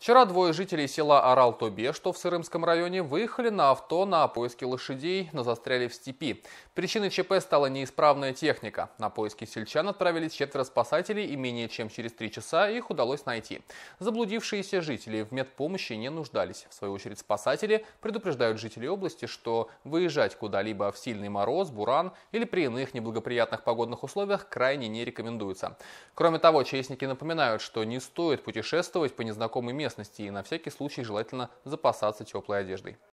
Вчера двое жителей села Арал-Тобе, что в Сырымском районе, выехали на авто на поиски лошадей, но застряли в степи. Причиной ЧП стала неисправная техника. На поиски сельчан отправились четверо спасателей, и менее чем через три часа их удалось найти. Заблудившиеся жители в медпомощи не нуждались. В свою очередь спасатели предупреждают жителей области, что выезжать куда-либо в сильный мороз, буран или при иных неблагоприятных погодных условиях крайне не рекомендуется. Кроме того, честники напоминают, что не стоит путешествовать по незнакомым местам, местности и на всякий случай желательно запасаться теплой одеждой.